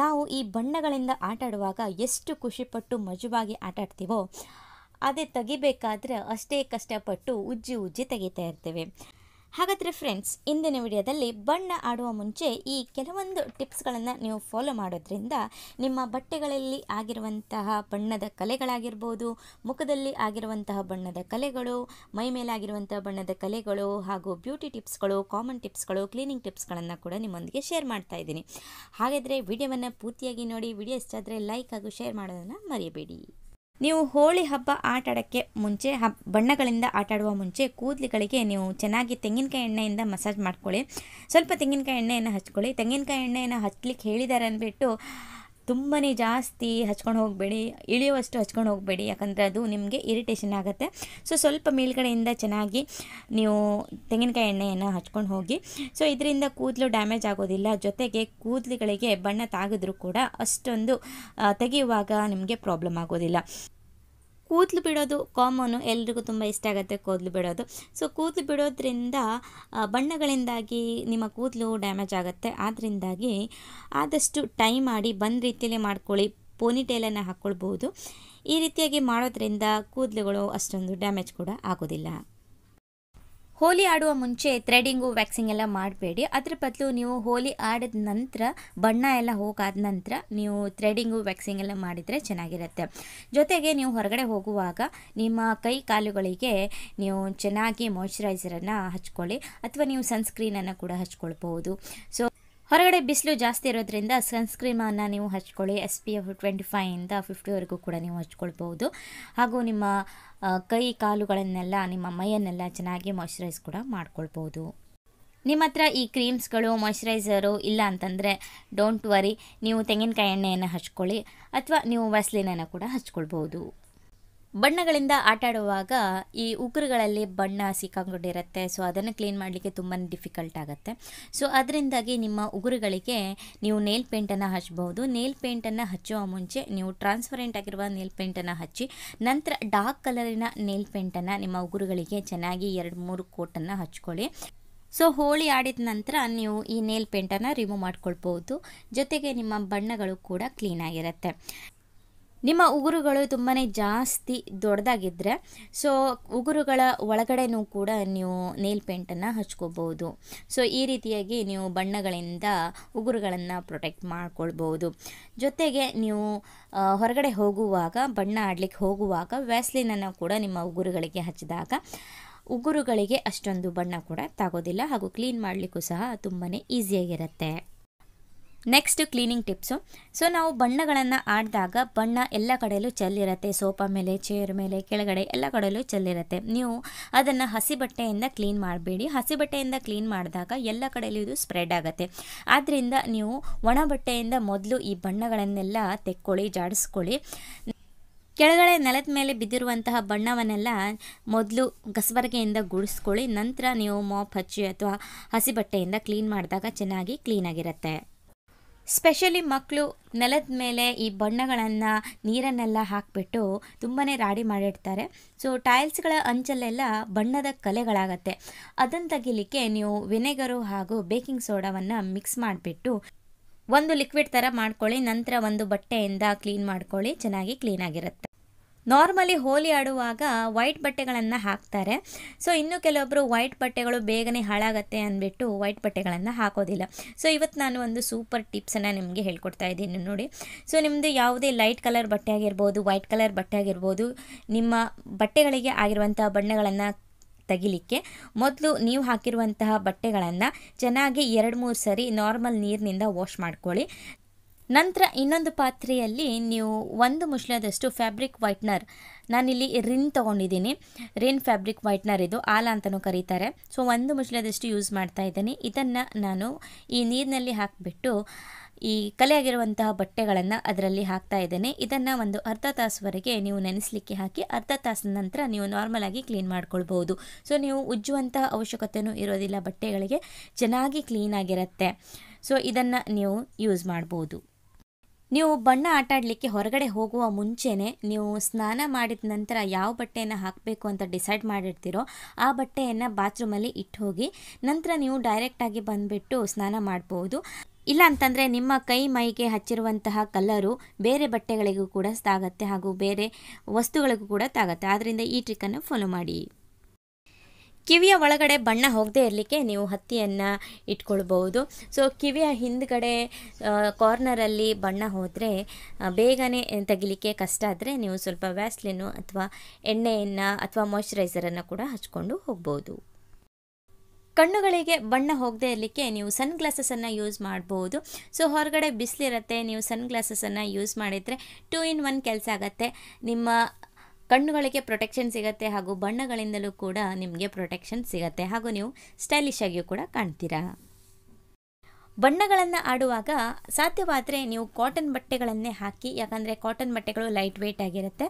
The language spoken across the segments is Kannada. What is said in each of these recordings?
ನಾವು ಈ ಬಣ್ಣಗಳಿಂದ ಆಟಾಡುವಾಗ ಎಷ್ಟು ಖುಷಿಪಟ್ಟು ಮಜವಾಗಿ ಆಟಾಡ್ತೀವೋ ಅದೇ ತೆಗಿಬೇಕಾದ್ರೆ ಅಷ್ಟೇ ಕಷ್ಟಪಟ್ಟು ಉಜ್ಜಿ ಉಜ್ಜಿ ತೆಗಿತಾ ಇರ್ತೇವೆ ಹಾಗಾದರೆ ಫ್ರೆಂಡ್ಸ್ ಇಂದಿನ ವಿಡಿಯೋದಲ್ಲಿ ಬಣ್ಣ ಆಡುವ ಮುಂಚೆ ಈ ಕೆಲವೊಂದು ಟಿಪ್ಸ್ಗಳನ್ನು ನೀವು ಫಾಲೋ ಮಾಡೋದ್ರಿಂದ ನಿಮ್ಮ ಬಟ್ಟೆಗಳಲ್ಲಿ ಆಗಿರುವಂತಹ ಬಣ್ಣದ ಕಲೆಗಳಾಗಿರ್ಬೋದು ಮುಖದಲ್ಲಿ ಆಗಿರುವಂತಹ ಬಣ್ಣದ ಕಲೆಗಳು ಮೈ ಮೇಲಾಗಿರುವಂತಹ ಬಣ್ಣದ ಕಲೆಗಳು ಹಾಗೂ ಬ್ಯೂಟಿ ಟಿಪ್ಸ್ಗಳು ಕಾಮನ್ ಟಿಪ್ಸ್ಗಳು ಕ್ಲೀನಿಂಗ್ ಟಿಪ್ಸ್ಗಳನ್ನು ಕೂಡ ನಿಮ್ಮೊಂದಿಗೆ ಶೇರ್ ಮಾಡ್ತಾ ಇದ್ದೀನಿ ಹಾಗಾದರೆ ವಿಡಿಯೋವನ್ನು ಪೂರ್ತಿಯಾಗಿ ನೋಡಿ ವಿಡಿಯೋ ಇಷ್ಟ ಆದರೆ ಲೈಕ್ ಹಾಗೂ ಶೇರ್ ಮಾಡೋದನ್ನು ಮರೆಯಬೇಡಿ ನೀವು ಹೋಳಿ ಹಬ್ಬ ಆಟಾಡೋಕ್ಕೆ ಮುಂಚೆ ಹಬ್ ಬಣ್ಣಗಳಿಂದ ಆಟಾಡುವ ಮುಂಚೆ ಕೂದಲುಗಳಿಗೆ ನೀವು ಚೆನ್ನಾಗಿ ತೆಂಗಿನಕಾಯಿ ಎಣ್ಣೆಯಿಂದ ಮಸಾಜ್ ಮಾಡ್ಕೊಳ್ಳಿ ಸ್ವಲ್ಪ ತೆಂಗಿನಕಾಯಿ ಎಣ್ಣೆಯನ್ನು ಹಚ್ಕೊಳ್ಳಿ ತೆಂಗಿನಕಾಯಿ ಎಣ್ಣೆಯನ್ನು ಹಚ್ಲಿಕ್ಕೆ ಹೇಳಿದ್ದಾರೆ ಅಂದ್ಬಿಟ್ಟು ತುಂಬಾ ಜಾಸ್ತಿ ಹಚ್ಕೊಂಡು ಹೋಗಬೇಡಿ ಇಳಿಯುವಷ್ಟು ಹಚ್ಕೊಂಡು ಹೋಗಬೇಡಿ ಯಾಕಂದರೆ ಅದು ನಿಮಗೆ ಇರಿಟೇಷನ್ ಆಗುತ್ತೆ ಸೊ ಸ್ವಲ್ಪ ಮೇಲ್ಗಡೆಯಿಂದ ಚೆನ್ನಾಗಿ ನೀವು ತೆಂಗಿನಕಾಯಿ ಎಣ್ಣೆಯನ್ನು ಹಚ್ಕೊಂಡು ಹೋಗಿ ಸೊ ಇದರಿಂದ ಕೂದಲು ಡ್ಯಾಮೇಜ್ ಆಗೋದಿಲ್ಲ ಜೊತೆಗೆ ಕೂದಲುಗಳಿಗೆ ಬಣ್ಣ ತಾಗಿದ್ರೂ ಕೂಡ ಅಷ್ಟೊಂದು ತೆಗೆಯುವಾಗ ನಿಮಗೆ ಪ್ರಾಬ್ಲಮ್ ಆಗೋದಿಲ್ಲ ಕೂದಲು ಬಿಡೋದು ಕಾಮನು ಎಲ್ರಿಗೂ ತುಂಬ ಇಷ್ಟ ಆಗುತ್ತೆ ಕೂದಲು ಬಿಡೋದು ಸೊ ಕೂದಲು ಬಿಡೋದ್ರಿಂದ ಬಣ್ಣಗಳಿಂದಾಗಿ ನಿಮ್ಮ ಕೂದಲು ಡ್ಯಾಮೇಜ್ ಆಗುತ್ತೆ ಆದ್ದರಿಂದಾಗಿ ಆದಷ್ಟು ಟೈ ಮಾಡಿ ಬಂದ ರೀತಿಯಲ್ಲಿ ಮಾಡ್ಕೊಳ್ಳಿ ಪೋನಿಟೇಲನ್ನು ಹಾಕ್ಕೊಳ್ಬೋದು ಈ ರೀತಿಯಾಗಿ ಮಾಡೋದ್ರಿಂದ ಕೂದಲುಗಳು ಅಷ್ಟೊಂದು ಡ್ಯಾಮೇಜ್ ಕೂಡ ಆಗೋದಿಲ್ಲ ಹೋಲಿ ಆಡುವ ಮುಂಚೆ ಥ್ರೆಡಿಂಗು ವ್ಯಾಕ್ಸಿಂಗ್ ಎಲ್ಲ ಮಾಡಬೇಡಿ ಅದ್ರ ಬದಲು ನೀವು ಹೋಲಿ ಆಡಿದ ನಂತರ ಬಣ್ಣ ಎಲ್ಲ ಹೋಗಾದ ನಂತರ ನೀವು ಥ್ರೆಡಿಂಗು ವ್ಯಾಕ್ಸಿಂಗ್ ಎಲ್ಲ ಮಾಡಿದರೆ ಚೆನ್ನಾಗಿರುತ್ತೆ ಜೊತೆಗೆ ನೀವು ಹೊರಗಡೆ ಹೋಗುವಾಗ ನಿಮ್ಮ ಕೈ ಕಾಲುಗಳಿಗೆ ನೀವು ಚೆನ್ನಾಗಿ ಮಾಯಶ್ಚರೈಸರನ್ನು ಹಚ್ಕೊಳ್ಳಿ ಅಥವಾ ನೀವು ಸನ್ಸ್ಕ್ರೀನನ್ನು ಕೂಡ ಹಚ್ಕೊಳ್ಬಹುದು ಸೊ ಹೊರಗಡೆ ಬಿಸಿಲು ಜಾಸ್ತಿ ಇರೋದ್ರಿಂದ ಸನ್ಸ್ಕ್ರೀಮನ್ನು ನೀವು ಹಚ್ಕೊಳ್ಳಿ ಎಸ್ ಪಿ ಎಫ್ ಟ್ವೆಂಟಿ ಫೈವಿಂದ ಫಿಫ್ಟಿವರೆಗೂ ಕೂಡ ನೀವು ಹಚ್ಕೊಳ್ಬೋದು ಹಾಗೂ ನಿಮ್ಮ ಕೈ ಕಾಲುಗಳನ್ನೆಲ್ಲ ನಿಮ್ಮ ಮೈಯನ್ನೆಲ್ಲ ಚೆನ್ನಾಗಿ ಮಾಯ್ಶ್ಚರೈಸ್ ಕೂಡ ಮಾಡ್ಕೊಳ್ಬೋದು ನಿಮ್ಮ ಹತ್ರ ಈ ಕ್ರೀಮ್ಸ್ಗಳು ಮಾಯ್ಚರೈಸರು ಇಲ್ಲ ಅಂತಂದರೆ ಡೋಂಟ್ ವರಿ ನೀವು ತೆಂಗಿನಕಾಯಿ ಎಣ್ಣೆಯನ್ನು ಹಚ್ಕೊಳ್ಳಿ ಅಥವಾ ನೀವು ವ್ಯಾಸ್ಲಿನನ್ನು ಕೂಡ ಹಚ್ಕೊಳ್ಬೋದು ಬಣ್ಣಗಳಿಂದ ಆಟಾಡುವಾಗ ಈ ಉಗುರುಗಳಲ್ಲಿ ಬಣ್ಣ ಸಿಕ್ಕಾಂಗೊಂಡಿರುತ್ತೆ ಸೊ ಅದನ್ನು ಕ್ಲೀನ್ ಮಾಡಲಿಕ್ಕೆ ತುಂಬಾ ಡಿಫಿಕಲ್ಟ್ ಆಗುತ್ತೆ ಸೊ ಅದರಿಂದಾಗಿ ನಿಮ್ಮ ಉಗುರುಗಳಿಗೆ ನೀವು ನೇಲ್ ಪೇಂಟನ್ನು ಹಚ್ಚಬಹುದು ನೇಲ್ ಪೇಂಟನ್ನು ಹಚ್ಚುವ ಮುಂಚೆ ನೀವು ಟ್ರಾನ್ಸ್ಪರೆಂಟ್ ಆಗಿರುವ ನೇಲ್ ಪೇಂಟನ್ನು ಹಚ್ಚಿ ನಂತರ ಡಾರ್ಕ್ ಕಲರಿನ ನೇಲ್ ಪೇಂಟನ್ನು ನಿಮ್ಮ ಉಗುರುಗಳಿಗೆ ಚೆನ್ನಾಗಿ ಎರಡು ಮೂರು ಕೋಟನ್ನು ಹಚ್ಕೊಳ್ಳಿ ಸೊ ಹೋಳಿ ಆಡಿದ ನಂತರ ನೀವು ಈ ನೇಲ್ ಪೇಂಟನ್ನು ರಿಮೂವ್ ಮಾಡ್ಕೊಳ್ಬೋದು ಜೊತೆಗೆ ನಿಮ್ಮ ಬಣ್ಣಗಳು ಕೂಡ ಕ್ಲೀನಾಗಿರುತ್ತೆ ನಿಮ್ಮ ಉಗುರುಗಳು ತುಂಬಾ ಜಾಸ್ತಿ ದೊಡ್ಡದಾಗಿದ್ದರೆ ಸೊ ಉಗುರುಗಳ ಒಳಗಡೆನೂ ಕೂಡ ನೀವು ನೇಲ್ ಪೇಂಟನ್ನು ಹಚ್ಕೋಬೋದು ಸೊ ಈ ರೀತಿಯಾಗಿ ನೀವು ಬಣ್ಣಗಳಿಂದ ಉಗುರುಗಳನ್ನು ಪ್ರೊಟೆಕ್ಟ್ ಮಾಡ್ಕೊಳ್ಬೋದು ಜೊತೆಗೆ ನೀವು ಹೊರಗಡೆ ಹೋಗುವಾಗ ಬಣ್ಣ ಆಡಲಿಕ್ಕೆ ಹೋಗುವಾಗ ವ್ಯಾಸ್ಲಿನನ್ನು ಕೂಡ ನಿಮ್ಮ ಉಗುರುಗಳಿಗೆ ಹಚ್ಚಿದಾಗ ಉಗುರುಗಳಿಗೆ ಅಷ್ಟೊಂದು ಬಣ್ಣ ಕೂಡ ತಾಗೋದಿಲ್ಲ ಹಾಗೂ ಕ್ಲೀನ್ ಮಾಡಲಿಕ್ಕೂ ಸಹ ತುಂಬಾ ಈಸಿಯಾಗಿರುತ್ತೆ ನೆಕ್ಸ್ಟ್ ಕ್ಲೀನಿಂಗ್ ಟಿಪ್ಸು ಸೊ ನಾವು ಬಣ್ಣಗಳನ್ನು ಆಡಿದಾಗ ಬಣ್ಣ ಎಲ್ಲ ಕಡೆಯಲ್ಲೂ ಚೆಲ್ಲಿರುತ್ತೆ ಸೋಫಾ ಮೇಲೆ ಚೇರ್ ಮೇಲೆ ಕೆಳಗಡೆ ಎಲ್ಲ ಕಡೆಯಲ್ಲೂ ಚೆಲ್ಲಿರುತ್ತೆ ನೀವು ಅದನ್ನು ಹಸಿ ಬಟ್ಟೆಯಿಂದ ಕ್ಲೀನ್ ಮಾಡಬೇಡಿ ಹಸಿ ಬಟ್ಟೆಯಿಂದ ಕ್ಲೀನ್ ಮಾಡಿದಾಗ ಎಲ್ಲ ಕಡೆಯಲ್ಲೂ ಇದು ಸ್ಪ್ರೆಡ್ ಆಗುತ್ತೆ ಆದ್ದರಿಂದ ನೀವು ಒಣ ಬಟ್ಟೆಯಿಂದ ಮೊದಲು ಈ ಬಣ್ಣಗಳನ್ನೆಲ್ಲ ತೆಕ್ಕೊಳ್ಳಿ ಜಾಡಿಸ್ಕೊಳ್ಳಿ ಕೆಳಗಡೆ ನೆಲದ ಮೇಲೆ ಬಿದ್ದಿರುವಂತಹ ಬಣ್ಣವನ್ನೆಲ್ಲ ಮೊದಲು ಗಸಬರಗೆಯಿಂದ ಗುಡಿಸ್ಕೊಳ್ಳಿ ನಂತರ ನೀವು ಮಾಪ್ ಹಚ್ಚಿ ಅಥವಾ ಹಸಿ ಬಟ್ಟೆಯಿಂದ ಕ್ಲೀನ್ ಮಾಡಿದಾಗ ಚೆನ್ನಾಗಿ ಕ್ಲೀನಾಗಿರುತ್ತೆ ಸ್ಪೆಷಲಿ ಮಕ್ಕಳು ನೆಲದ ಮೇಲೆ ಈ ಬಣ್ಣಗಳನ್ನು ನೀರನ್ನೆಲ್ಲ ಹಾಕಿಬಿಟ್ಟು ತುಂಬಾ ರಾಡಿ ಮಾಡಿರ್ತಾರೆ ಸೊ ಟೈಲ್ಸ್ಗಳ ಅಂಚಲ್ಲೆಲ್ಲ ಬಣ್ಣದ ಕಲೆಗಳಾಗತ್ತೆ ಅದನ್ನು ತೆಗಿಲಿಕ್ಕೆ ನೀವು ವಿನೆಗರು ಹಾಗೂ ಬೇಕಿಂಗ್ ಸೋಡಾವನ್ನು ಮಿಕ್ಸ್ ಮಾಡಿಬಿಟ್ಟು ಒಂದು ಲಿಕ್ವಿಡ್ ಥರ ಮಾಡ್ಕೊಳ್ಳಿ ನಂತರ ಒಂದು ಬಟ್ಟೆಯಿಂದ ಕ್ಲೀನ್ ಮಾಡ್ಕೊಳ್ಳಿ ಚೆನ್ನಾಗಿ ಕ್ಲೀನಾಗಿರುತ್ತೆ ನಾರ್ಮಲಿ ಹೋಲಿ ಆಡುವಾಗ ವೈಟ್ ಬಟ್ಟೆಗಳನ್ನು ಹಾಕ್ತಾರೆ ಸೊ ಇನ್ನು ಕೆಲವೊಬ್ಬರು ವೈಟ್ ಬಟ್ಟೆಗಳು ಬೇಗನೆ ಹಾಳಾಗತ್ತೆ ಅಂದ್ಬಿಟ್ಟು ವೈಟ್ ಬಟ್ಟೆಗಳನ್ನು ಹಾಕೋದಿಲ್ಲ ಸೊ ಇವತ್ತು ನಾನು ಒಂದು ಸೂಪರ್ ಟಿಪ್ಸನ್ನು ನಿಮಗೆ ಹೇಳ್ಕೊಡ್ತಾ ಇದ್ದೀನಿ ನೋಡಿ ಸೊ ನಿಮ್ಮದು ಯಾವುದೇ ಲೈಟ್ ಕಲರ್ ಬಟ್ಟೆ ಆಗಿರ್ಬೋದು ವೈಟ್ ಕಲರ್ ಬಟ್ಟೆ ಆಗಿರ್ಬೋದು ನಿಮ್ಮ ಬಟ್ಟೆಗಳಿಗೆ ಆಗಿರುವಂಥ ಬಣ್ಣಗಳನ್ನು ತೆಗಿಲಿಕ್ಕೆ ಮೊದಲು ನೀವು ಹಾಕಿರುವಂತಹ ಬಟ್ಟೆಗಳನ್ನು ಚೆನ್ನಾಗಿ ಎರಡು ಮೂರು ಸರಿ ನಾರ್ಮಲ್ ನೀರಿನಿಂದ ವಾಶ್ ಮಾಡ್ಕೊಳ್ಳಿ ನಂತರ ಇನ್ನೊಂದು ಪಾತ್ರೆಯಲ್ಲಿ ನೀವು ಒಂದು ಮುಷ್ಲದಷ್ಟು ಫ್ಯಾಬ್ರಿಕ್ ವೈಟ್ನರ್ ನಾನಿಲ್ಲಿ ರಿನ್ ತೊಗೊಂಡಿದ್ದೀನಿ ರಿನ್ ಫ್ಯಾಬ್ರಿಕ್ ವೈಟ್ನರ್ ಇದು ಆಲ ಅಂತಲೂ ಕರೀತಾರೆ ಸೊ ಒಂದು ಮುಷ್ಲದಷ್ಟು ಯೂಸ್ ಮಾಡ್ತಾ ಇದ್ದೀನಿ ಇದನ್ನು ನಾನು ಈ ನೀರಿನಲ್ಲಿ ಹಾಕಿಬಿಟ್ಟು ಈ ಕಲೆಯಾಗಿರುವಂತಹ ಬಟ್ಟೆಗಳನ್ನು ಅದರಲ್ಲಿ ಹಾಕ್ತಾ ಇದ್ದೇನೆ ಇದನ್ನು ಒಂದು ಅರ್ಧ ತಾಸುವರೆಗೆ ನೀವು ನೆನೆಸಲಿಕ್ಕೆ ಹಾಕಿ ಅರ್ಧ ತಾಸಿನ ನಂತರ ನೀವು ನಾರ್ಮಲಾಗಿ ಕ್ಲೀನ್ ಮಾಡ್ಕೊಳ್ಬೋದು ಸೊ ನೀವು ಉಜ್ಜುವಂತಹ ಅವಶ್ಯಕತೆಯೂ ಇರೋದಿಲ್ಲ ಬಟ್ಟೆಗಳಿಗೆ ಚೆನ್ನಾಗಿ ಕ್ಲೀನಾಗಿರುತ್ತೆ ಸೊ ಇದನ್ನು ನೀವು ಯೂಸ್ ಮಾಡ್ಬೋದು ನೀವು ಬಣ್ಣ ಆಟಾಡಲಿಕ್ಕೆ ಹೊರಗಡೆ ಹೋಗುವ ಮುಂಚೆನೇ ನೀವು ಸ್ನಾನ ಮಾಡಿದ ನಂತರ ಯಾವ ಬಟ್ಟೆಯನ್ನು ಹಾಕಬೇಕು ಅಂತ ಡಿಸೈಡ್ ಮಾಡಿರ್ತೀರೋ ಆ ಬಟ್ಟೆಯನ್ನು ಬಾತ್ರೂಮಲ್ಲಿ ಇಟ್ಟು ಹೋಗಿ ನಂತರ ನೀವು ಡೈರೆಕ್ಟಾಗಿ ಬಂದುಬಿಟ್ಟು ಸ್ನಾನ ಮಾಡ್ಬೋದು ಇಲ್ಲ ಅಂತಂದರೆ ನಿಮ್ಮ ಕೈ ಮೈಗೆ ಹಚ್ಚಿರುವಂತಹ ಕಲರು ಬೇರೆ ಬಟ್ಟೆಗಳಿಗೂ ಕೂಡ ತಾಗತ್ತೆ ಹಾಗೂ ಬೇರೆ ವಸ್ತುಗಳಿಗೂ ಕೂಡ ತಾಗತ್ತೆ ಆದ್ದರಿಂದ ಈ ಟ್ರಿಕ್ಕನ್ನು ಫಾಲೋ ಮಾಡಿ ಕಿವಿಯ ಒಳಗಡೆ ಬಣ್ಣ ಹೋಗದೇ ಇರಲಿಕ್ಕೆ ನೀವು ಹತ್ತಿಯನ್ನು ಇಟ್ಕೊಳ್ಬೋದು ಸೊ ಕಿವಿಯ ಹಿಂದ್ಗಡೆ ಕಾರ್ನರಲ್ಲಿ ಬಣ್ಣ ಹೋದರೆ ಬೇಗನೆ ತೆಗಿಲಿಕ್ಕೆ ಕಷ್ಟ ಆದರೆ ನೀವು ಸ್ವಲ್ಪ ವ್ಯಾಸ್ಲಿನು ಅಥವಾ ಎಣ್ಣೆಯನ್ನು ಅಥವಾ ಮಾಯಿಶ್ಚರೈಸರನ್ನು ಕೂಡ ಹಚ್ಕೊಂಡು ಹೋಗ್ಬೋದು ಕಣ್ಣುಗಳಿಗೆ ಬಣ್ಣ ಹೋಗದೇ ಇರಲಿಕ್ಕೆ ನೀವು ಸನ್ ಗ್ಲಾಸಸನ್ನು ಯೂಸ್ ಮಾಡ್ಬೋದು ಸೊ ಹೊರಗಡೆ ಬಿಸಿಲಿರುತ್ತೆ ನೀವು ಸನ್ ಗ್ಲಾಸಸನ್ನು ಯೂಸ್ ಮಾಡಿದರೆ ಟೂ ಇನ್ ಒನ್ ಕೆಲಸ ಆಗುತ್ತೆ ನಿಮ್ಮ ಕಣ್ಣುಗಳಿಗೆ ಪ್ರೊಟೆಕ್ಷನ್ ಸಿಗುತ್ತೆ ಹಾಗೂ ಬಣ್ಣಗಳಿಂದಲೂ ಕೂಡ ನಿಮಗೆ ಪ್ರೊಟೆಕ್ಷನ್ ಸಿಗುತ್ತೆ ಹಾಗೂ ನೀವು ಸ್ಟೈಲಿಶ್ ಆಗಿಯೂ ಕೂಡ ಕಾಣ್ತೀರಾ ಬಣ್ಣಗಳನ್ನು ಆಡುವಾಗ ಸಾಧ್ಯವಾದರೆ ನೀವು ಕಾಟನ್ ಬಟ್ಟೆಗಳನ್ನೇ ಹಾಕಿ ಯಾಕಂದರೆ ಕಾಟನ್ ಬಟ್ಟೆಗಳು ಲೈಟ್ ವೆಯ್ಟ್ ಆಗಿರುತ್ತೆ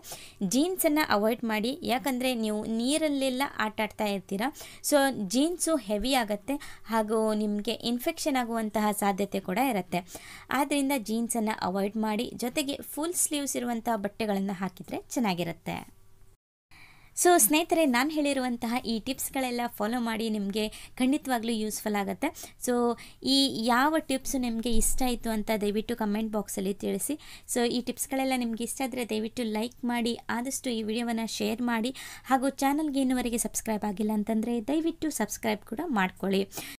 ಜೀನ್ಸನ್ನು ಅವಾಯ್ಡ್ ಮಾಡಿ ಯಾಕಂದರೆ ನೀವು ನೀರಲ್ಲೆಲ್ಲ ಆಟಾಡ್ತಾ ಇರ್ತೀರ ಸೊ ಜೀನ್ಸು ಹೆವಿ ಆಗುತ್ತೆ ಹಾಗೂ ನಿಮಗೆ ಇನ್ಫೆಕ್ಷನ್ ಆಗುವಂತಹ ಸಾಧ್ಯತೆ ಕೂಡ ಇರುತ್ತೆ ಆದ್ದರಿಂದ ಜೀನ್ಸನ್ನು ಅವಾಯ್ಡ್ ಮಾಡಿ ಜೊತೆಗೆ ಫುಲ್ ಸ್ಲೀವ್ಸ್ ಇರುವಂತಹ ಬಟ್ಟೆಗಳನ್ನು ಹಾಕಿದರೆ ಚೆನ್ನಾಗಿರುತ್ತೆ ಸೊ ಸ್ನೇಹಿತರೆ ನಾನು ಹೇಳಿರುವಂತಹ ಈ ಟಿಪ್ಸ್ಗಳೆಲ್ಲ ಫಾಲೋ ಮಾಡಿ ನಿಮಗೆ ಖಂಡಿತವಾಗ್ಲೂ ಯೂಸ್ಫುಲ್ ಆಗುತ್ತೆ ಸೊ ಈ ಯಾವ ಟಿಪ್ಸ್ ನಿಮಗೆ ಇಷ್ಟ ಆಯಿತು ಅಂತ ದಯವಿಟ್ಟು ಕಮೆಂಟ್ ಬಾಕ್ಸಲ್ಲಿ ತಿಳಿಸಿ ಸೊ ಈ ಟಿಪ್ಸ್ಗಳೆಲ್ಲ ನಿಮಗೆ ಇಷ್ಟ ಆದರೆ ದಯವಿಟ್ಟು ಲೈಕ್ ಮಾಡಿ ಆದಷ್ಟು ಈ ವಿಡಿಯೋವನ್ನು ಶೇರ್ ಮಾಡಿ ಹಾಗೂ ಚಾನಲ್ಗೆ ಇನ್ನುವರೆಗೆ ಸಬ್ಸ್ಕ್ರೈಬ್ ಆಗಿಲ್ಲ ಅಂತಂದರೆ ದಯವಿಟ್ಟು ಸಬ್ಸ್ಕ್ರೈಬ್ ಕೂಡ ಮಾಡ್ಕೊಳ್ಳಿ